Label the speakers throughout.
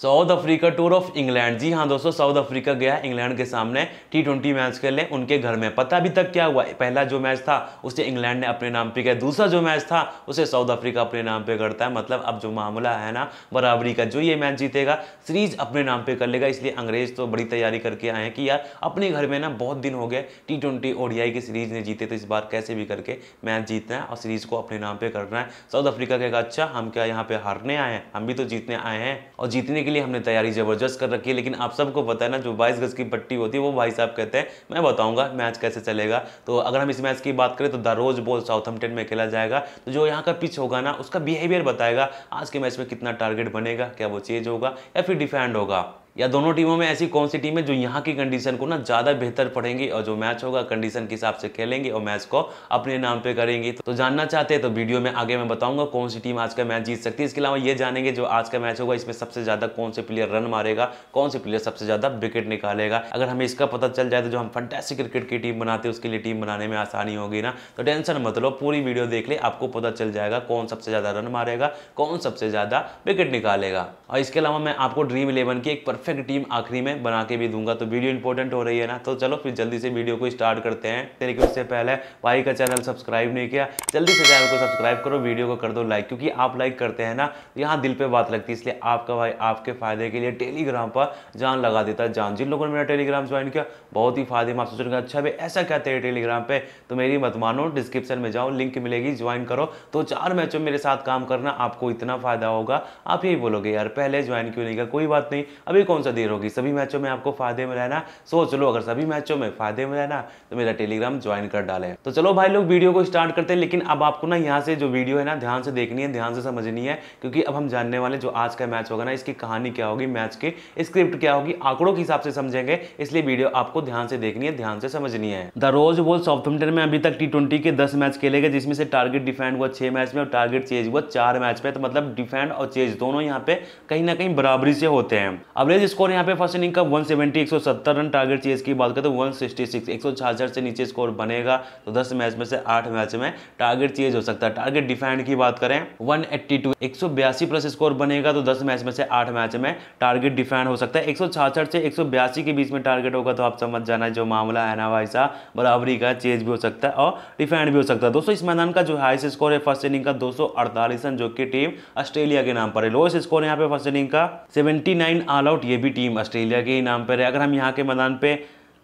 Speaker 1: south Africa tour of England जी हाँ दोस्तों साउथ अफ्रीका गया इंग्लैंड के सामने टी ट्वेंटी मैच खेलने उनके घर में पता अभी तक क्या हुआ पहला जो मैच था उसे इंग्लैंड ने अपने नाम पे किया दूसरा जो मैच था उसे साउथ अफ्रीका अपने नाम पे करता है मतलब अब जो मामला है ना बराबरी का जो ये मैच जीतेगा सीरीज अपने नाम पर कर लेगा इसलिए अंग्रेज तो बड़ी तैयारी करके आए हैं कि यार अपने घर में ना बहुत दिन हो गए टी ट्वेंटी ओडियाई की सीरीज ने जीते तो इस बार कैसे भी करके मैच जीतना है और सीरीज को अपने नाम पर करना है साउथ अफ्रीका कहेगा अच्छा हम क्या यहाँ पे हारने आए हैं हम भी तो जीतने आए हैं और जीतने के लिए हमने तैयारी ज़बरदस्त कर रखी है लेकिन आप सबको पता है ना जो बाईस गज की पट्टी होती है वो भाई साहब कहते हैं मैं बताऊंगा मैच कैसे चलेगा तो अगर हम इस मैच की बात करें तो द रोज बॉल साउथहम्पटन में खेला जाएगा तो जो यहाँ का पिच होगा ना उसका बिहेवियर बताएगा आज के मैच में कितना टारगेट बनेगा क्या वो चेंज होगा या फिर डिफेंड होगा या दोनों टीमों में ऐसी कौन सी टीम है जो यहाँ की कंडीशन को ना ज़्यादा बेहतर पढ़ेंगी और जो मैच होगा कंडीशन के हिसाब से खेलेंगे और मैच को अपने नाम पे करेंगी तो जानना चाहते हैं तो वीडियो में आगे मैं बताऊंगा कौन सी टीम आज का मैच जीत सकती है इसके अलावा ये जानेंगे जो आज का मैच होगा इसमें सबसे ज़्यादा कौन से प्लेयर रन मारेगा कौन से प्लेयर सबसे ज़्यादा विकेट निकालेगा अगर हमें इसका पता चल जाए तो जो हम फंटेसी क्रिकेट की टीम बनाते हैं उसके लिए टीम बनाने में आसानी होगी ना तो टेंशन मत लो पूरी वीडियो देख ले आपको पता चल जाएगा कौन सबसे ज़्यादा रन मारेगा कौन सबसे ज़्यादा विकेट निकालेगा और इसके अलावा मैं आपको ड्रीम इलेवन की एक परफेक्ट टीम आखिरी में बना के भी दूंगा तो वीडियो इंपॉर्टेंट हो रही है ना तो चलो फिर जल्दी से वीडियो को स्टार्ट करते हैं लेकिन उससे पहले भाई का चैनल सब्सक्राइब नहीं किया जल्दी से चैनल को सब्सक्राइब करो वीडियो को कर दो लाइक क्योंकि आप लाइक करते हैं ना तो यहाँ दिल पर बात लगती है इसलिए आपका भाई आपके फायदे के लिए टेलीग्राम पर जान लगा देता है जान जिन लोगों ने मेरा टेलीग्राम ज्वाइन किया बहुत ही फायदे में आप सोच अच्छा भाई ऐसा क्या तेरे टेलीग्राम पर तो मेरी मत मानो डिस्क्रिप्शन में जाओ लिंक मिलेगी ज्वाइन करो तो चार मैचों मेरे साथ काम करना आपको इतना फायदा होगा आप यही बोलोगे यार पहले ज्वाइन क्यों नहीं किया कोई बात नहीं अभी कौन सा देर होगी सभी मैचों में आपको फायदे में रहना सोच लो अगर सभी मैचों में फायदे में रहना तो मेरा टेलीग्राम ज्वाइन कर डाले तो चलो भाई लोग वीडियो को स्टार्ट करते हैं लेकिन अब आपको ना यहाँ से जो वीडियो है ना ध्यान से देखनी है ध्यान से समझनी है क्योंकि अब हम जानने वाले जो आज का मैच होगा ना इसकी कहानी क्या होगी मैच के स्क्रिप्ट क्या होगी आंकड़ों के हिसाब से समझेंगे इसलिए वीडियो आपको ध्यान से देखनी है ध्यान से समझनी है द रोज बोल सॉफ्टम्पटन में अभी तक टी के दस मैच खेले गए जिसमें से टारगेट डिफेंड हुआ छह मैच में और टारगेट चेज हुआ चार मैच में तो मतलब डिफेंड और चेज दोनों यहाँ पे कहीं ना कहीं बराबरी से होते हैं अवरेज स्कोर यहाँ पे फर्स्ट इनिंग का 170 सेवेंटी एक रन टारगेट चाहिए की बात करें तो 166 166 से नीचे स्कोर बनेगा तो 10 मैच में से 8 मैच में टारगेट चेंज हो सकता है टारगेट डिफेंड की बात करें 182 182 प्लस स्कोर बनेगा तो 10 मैच में से 8 मैच में टारगेट डिफेंड हो सकता है एक से एक के बीच में टारगेट होगा तो आप समझ जाना जो मामला है ना वाई सा बराबरी का चेज भी हो सकता है और डिफेंड भी हो सकता है दोस्तों इस मैदान का जो हाईस्ट स्कोर है फर्स्ट इनिंग का दो रन जो की टीम ऑस्ट्रेलिया के नाम पर है लोएस्ट स्कोर यहाँ पे फर्स्ट इनिंग का सेवेंटी ऑल आउट ये भी टीम ऑस्ट्रेलिया के ही नाम पर है अगर हम यहाँ के मैदान पर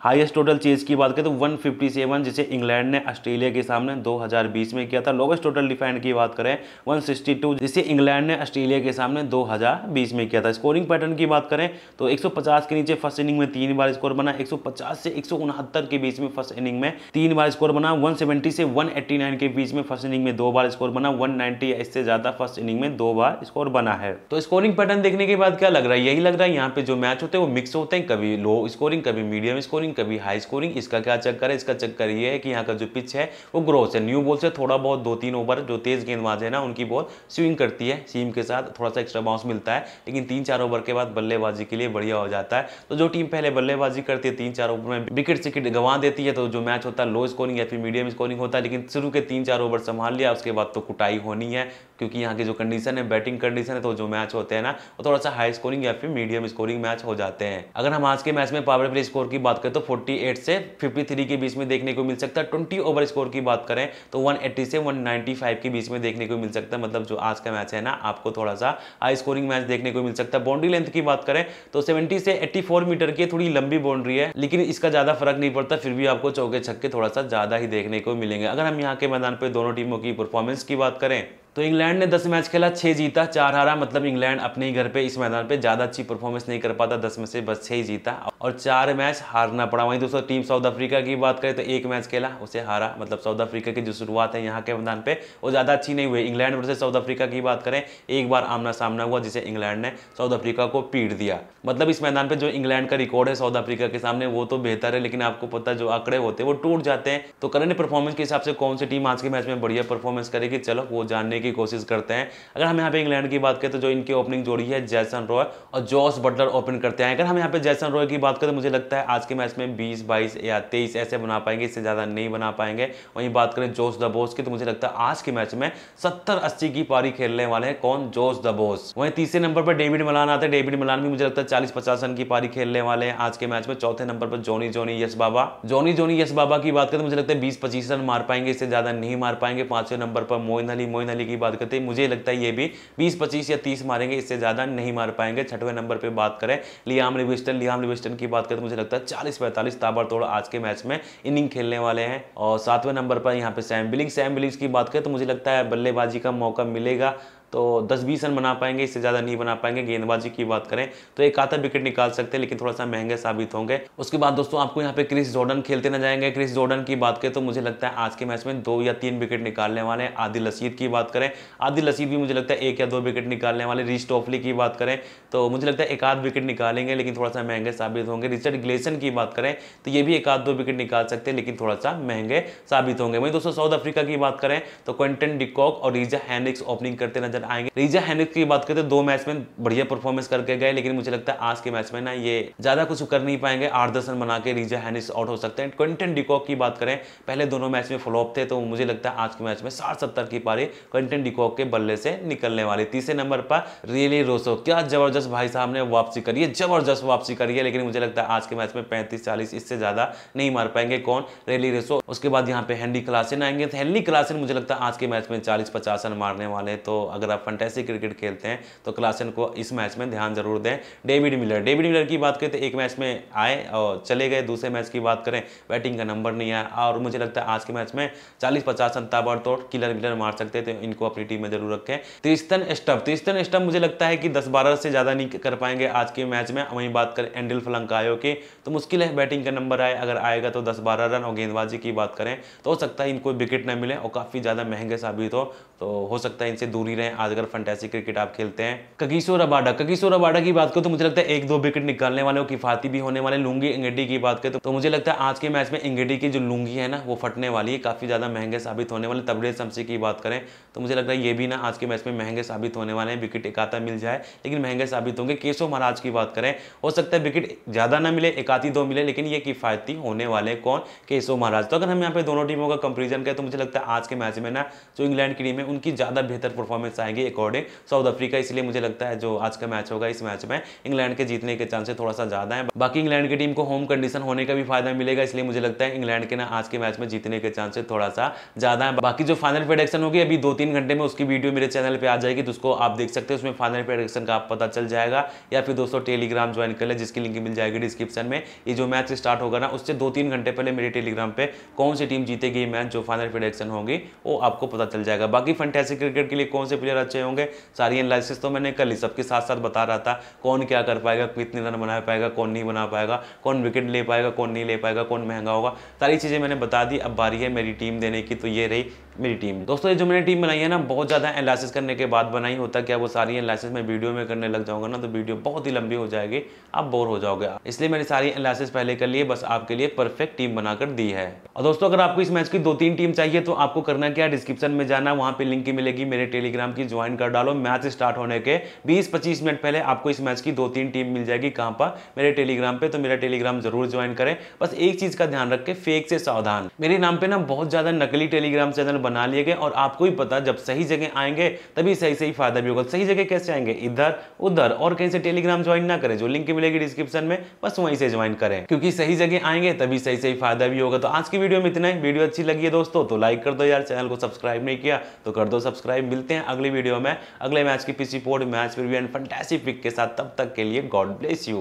Speaker 1: हाईएस्ट टोटल चेज की बात करें तो 157 जिसे इंग्लैंड ने ऑस्ट्रेलिया के सामने 2020 में किया था लोवेस्ट टोटल डिफेंड की बात करें 162 जिसे इंग्लैंड ने ऑस्ट्रेलिया के सामने 2020 में किया था स्कोरिंग पैटर्न की बात करें तो 150 के नीचे फर्स्ट इनिंग में तीन बार स्कोर बना 150 से एक के बीच में फर्स्ट इनिंग में तीन बार स्कोर बना वन से वन के बीच में फर्स्ट इनिंग में दो बार स्कोर बना वन या इससे ज़्यादा फर्स्ट इनिंग में दो बार स्कोर बना है तो स्कोरिंग पैटर्न देखने के बाद क्या लग रहा है यही लग रहा है यहाँ पे जो मैच होते हैं वो मिक्स होते हैं कभी लो स्कोरिंग कभी मीडियम स्कोरिंग स्कोरिंग कभी हाई स्कोरिंग इसका क्या चक्कर है इसका चक्कर ये है कि यहाँ का जो पिच है वो ग्रोथ है न्यू बॉल से थोड़ा बहुत दो तीन ओवर जो तेज़ गेंदबाज है ना उनकी बॉल स्विंग करती है सीम के साथ थोड़ा सा एक्स्ट्रा बाउंस मिलता है लेकिन तीन चार ओवर के बाद बल्लेबाजी के लिए बढ़िया हो जाता है तो जो टीम पहले बल्लेबाजी करती है तीन चार ओवर में विकेट सिकेट गंवा देती है तो जो मैच होता है लो स्कोरिंग या फिर मीडियम स्कोरिंग होता है लेकिन शुरू के तीन चार ओवर संभाल लिया उसके बाद तो कुटाई होनी है क्योंकि यहाँ की जो कंडीशन है बैटिंग कंडीशन है तो जो मैच होते हैं ना वो थोड़ा सा हाई स्कोरिंग या फिर मीडियम स्कोरिंग मैच हो जाते हैं अगर हम आज के मैच में पावर प्ले स्कोर की बात करें तो 148 से 53 के बीच में देखने को मिल सकता है 20 ओवर स्कोर की बात करें तो 180 से 195 के बीच में देखने को मिल सकता है मतलब जो आज का मैच है ना आपको थोड़ा सा हाई स्कोरिंग मैच देखने को मिल सकता है बाउंड्री लेंथ की बात करें तो 70 से 84 मीटर की थोड़ी लंबी बाउंड्री है लेकिन इसका ज़्यादा फर्क नहीं पड़ता फिर भी आपको चौके छक्के थोड़ा सा ज़्यादा ही देखने को मिलेंगे अगर हम यहाँ के मैदान पर दोनों टीमों की परफॉर्मेंस की बात करें तो इंग्लैंड ने 10 मैच खेला 6 जीता 4 हारा मतलब इंग्लैंड अपने ही घर पे इस मैदान पे ज़्यादा अच्छी परफॉर्मेंस नहीं कर पाता 10 में से बस 6 ही जीता और चार मैच हारना पड़ा वहीं दोस्तों टीम साउथ अफ्रीका की बात करें तो एक मैच खेला उसे हारा मतलब साउथ अफ्रीका की जो शुरुआत है यहाँ के मैदान पे वो ज़्यादा अच्छी नहीं हुई इंग्लैंड वर्सेज साउथ अफ्रीका की बात करें एक बार आमना सामना हुआ जिसे इंग्लैंड ने साउथ अफ्रीका को पीट दिया मतलब इस मैदान पर जो इंग्लैंड का रिकॉर्ड है साउथ अफ्रीका के सामने वो तो बेहतर है लेकिन आपको पता जो आंकड़े होते हैं वो टूट जाते हैं तो करंट परफॉर्मेंस के हिसाब से कौन सी टीम आज के मैच में बढ़िया परफॉर्मेंस करेगी चलो वो जानने की कोशिश करते हैं अगर हम यहाँ पे इंग्लैंड की बात करें तो जो इनकी ओपनिंग जोड़ी है जैसन रॉय और जॉस बटलर ओपन करते हैं अगर हम यहाँ पे जैसन रॉय की बात बात करें तो मुझे लगता है आज के मैच में बीस बाईस या तेईस ऐसे बना पाएंगे इससे ज़्यादा नहीं बना पाएंगे वहीं बात करें जोश दबोस की तो मुझे लगता है आज के मैच में सत्तर अस्सी की पारी खेलने वाले हैं कौन जोश दबोस वहीं तीसरे नंबर पर डेविड मलान आते हैं डेविड मलान भी मुझे लगता है चालीस पचास रन की पारी खेलने वाले हैं आज के मैच में चौथे नंबर पर जोनी जोनी यश बाबा जोनी जोनी यश बाबा की बात करें तो मुझे लगता है बीस पच्चीस रन मार पाएंगे इससे ज़्यादा नहीं मार पाएंगे पांचवें नंबर पर मोइन अली मोइन अली की बात करते हैं मुझे लगता है ये भी बीस पच्चीस या तीस मारेंगे इससे ज़्यादा नहीं मार पाएंगे छठवें नंबर पर बात करें लियाम लिविस्टन लियाम लिविस्टन की बात करें तो मुझे लगता है चालीस पैंतालीस ताबड़तोड़ आज के मैच में इनिंग खेलने वाले हैं और सातवें नंबर पर यहाँ पे सैम बिलिंग सैम बिलिंग्स की बात करें तो मुझे लगता है बल्लेबाजी का मौका मिलेगा तो 10-20 रन बना पाएंगे इससे ज़्यादा नहीं बना पाएंगे गेंदबाजी की बात करें तो एक आधा विकेट निकाल सकते हैं लेकिन थोड़ा सा महंगे साबित होंगे उसके बाद दोस्तों आपको यहाँ पे क्रिस जॉर्डन खेलते ना जाएंगे क्रिस जॉर्डन की बात करें तो मुझे लगता है आज के मैच में दो या तीन विकेट निकालने वाले हैं आदिल रसीद की बात करें आदिल रसीद भी मुझे लगता है एक या दो विकेट निकालने वाले रिच टोफली की बात करें तो मुझे लगता है एक आध विकेट निकालेंगे लेकिन थोड़ा सा महंगे साबित होंगे रिचर्ड ग्लेसन की बात करें तो ये भी एक आध दो विकेट निकाल सकते हैं लेकिन थोड़ा सा महंगे साबित होंगे वहीं दोस्तों साउथ अफ्रीका की बात करें तो क्वेंटन डिकॉक और रिजा हैनिक्स ओपनिंग करते नजर नजर आएंगे रीजा हेनरिक की बात करते तो दो मैच में बढ़िया परफॉर्मेंस करके गए लेकिन मुझे लगता है आज के मैच में ना ये ज्यादा कुछ कर नहीं पाएंगे आठ दस रन बना के रीजा हैनिस आउट हो सकते हैं क्विंटन डिकॉक की बात करें पहले दोनों मैच में फ्लॉप थे तो मुझे लगता है आज के मैच में साठ सत्तर की पारी क्विंटन डिकॉक के बल्ले से निकलने वाले तीसरे नंबर पर रियली रोसो क्या जबरदस्त भाई साहब ने वापसी करी है जबरदस्त वापसी करी है लेकिन मुझे लगता है आज के मैच में पैंतीस चालीस इससे ज्यादा नहीं मार पाएंगे कौन रेली रेसो उसके बाद यहाँ पे हेनरी क्लासिन आएंगे तो हेनरी क्लासेन मुझे लगता है आज के मैच में चालीस पचास रन मारने वाले तो अगर ज़्यादा फंटेसी क्रिकेट खेलते हैं तो क्लासन को इस मैच में ध्यान जरूर दें डेविड मिलर डेविड मिलर की बात करें तो एक मैच में आए और चले गए दूसरे मैच की बात करें बैटिंग का नंबर नहीं आया और मुझे लगता है आज के मैच में चालीस पचास रन ताबड़तोड़ किलर विलर मार सकते थे तो इनको अपनी टीम में जरूर रखें त्रिस्तन स्टम्प त्रिस्तन स्टम्प मुझे लगता है कि दस बारह से ज़्यादा नहीं कर पाएंगे आज के मैच में वहीं बात करें एंडिल फलंकायो की तो मुश्किल है बैटिंग का नंबर आए अगर आएगा तो दस बारह रन और गेंदबाजी की बात करें तो हो सकता है इनको विकेट ना मिले और काफ़ी ज़्यादा महंगे साबित हो तो हो सकता है इनसे दूरी रहें आजकल फंटेसी क्रिकेट आप खेलते हैं ककीसो रबाडा ककीसो रबाडा की बात करो तो मुझे लगता है एक दो विकेट निकालने वाले वो किफाती भी होने वाले लुंगी इंगेडी की बात करें तो मुझे लगता है आज के मैच में इंगेडी की जो लुंगी है ना वो फटने वाली है काफ़ी ज़्यादा महंगे साबित होने वाले तबड़े शमसी की बात करें तो मुझे लगता है ये भी ना आज के मैच में महंगे साबित होने वाले हैं विकेट एक मिल जाए लेकिन महंगे साबित होंगे केशव महाराज की बात करें हो सकता है विकेट ज़्यादा ना मिले एक दो मिले लेकिन ये किफ़ायती होने वाले कौन केशव महाराज तो अगर हम यहाँ पे दोनों टीमों का कंपेरिजन करें तो मुझे लगता है आज के मैच में ना जो इंग्लैंड की टीम है उनकी ज़्यादा बेहतर परफॉर्मेंस आएगी आएंगी अकॉर्डिंग साउथ अफ्रीका इसलिए मुझे लगता है जो आज का मैच होगा इस मैच में इंग्लैंड के जीतने के चांसेस थोड़ा सा ज़्यादा है बाकी इंग्लैंड की टीम को होम कंडीशन होने का भी फायदा मिलेगा इसलिए मुझे लगता है इंग्लैंड के ना आज के मैच में जीतने के चांसेस थोड़ा सा ज़्यादा है बाकी जो फाइनल प्रोडक्शन होगी अभी दो तीन घंटे में उसकी वीडियो मेरे चैनल पर आ जाएगी तो उसको आप देख सकते हो उसमें फाइनल प्रोडक्शन का पता चल जाएगा या फिर दोस्तों टेलीग्राम ज्वाइन कर ले जिसकी लिंक मिल जाएगी डिस्क्रिप्शन में ये जो मैच स्टार्ट होगा ना उससे दो तीन घंटे पहले मेरे टेलीग्राम पर कौन सी टीम जीतेगी मैच जो फाइनल प्रोडक्शन होगी वो आपको पता चल जाएगा बाकी फंटेसिक क्रिकेट के लिए कौन से प्लेयर वगैरह होंगे सारी एनालिसिस तो मैंने कर ली सबके साथ साथ बता रहा था कौन क्या कर पाएगा कितने रन बना पाएगा कौन नहीं बना पाएगा कौन विकेट ले पाएगा कौन नहीं ले पाएगा कौन महंगा होगा सारी चीज़ें मैंने बता दी अब बारी है मेरी टीम देने की तो ये रही मेरी टीम दोस्तों ये जो मैंने टीम बनाई है ना बहुत ज़्यादा एनालिसिस करने के बाद बनाई होता क्या वो सारी एनालिसिस मैं वीडियो में करने लग जाऊंगा ना तो वीडियो बहुत ही लंबी हो जाएगी आप बोर हो जाओगे इसलिए मैंने सारी एनालिसिस पहले कर लिए बस आपके लिए परफेक्ट टीम बनाकर दी है और दोस्तों अगर आपको इस मैच की दो तीन टीम चाहिए तो आपको करना क्या डिस्क्रिप्शन में जाना वहाँ पर लिंक मिलेगी मेरे टेलीग्राम की ज्वाइन कर डालो मैच स्टार्ट होने के बीस पच्चीस मिनट पहले आपको इस मैच की दो तीन टीम मिल जाएगी कहाँ पर मेरे टेलीग्राम पर तो मेरा टेलीग्राम जरूर ज्वाइन करें बस एक चीज़ का ध्यान रखें फेक से सावधान मेरे नाम पर ना बहुत ज़्यादा नकली टेलीग्राम चैनल बना लिए गए और आपको ही पता जब सही जगह आएंगे तभी सही सही फायदा भी होगा सही जगह कैसे आएंगे इधर उधर और कहीं से टेलीग्राम ज्वाइन ना करें जो लिंक मिलेगी डिस्क्रिप्शन में बस वहीं से ज्वाइन करें क्योंकि सही जगह आएंगे तभी सही सही फायदा भी होगा तो आज की वीडियो में इतना ही वीडियो अच्छी लगी है दोस्तों तो लाइक कर दो यार चैनल को सब्सक्राइब नहीं किया तो कर दो सब्सक्राइब मिलते हैं अगली वीडियो में अगले मैच की पिछली पोर्ट मैच भी एंड फंटेसिफिक के साथ तब तक के लिए गॉड ब्लेस यू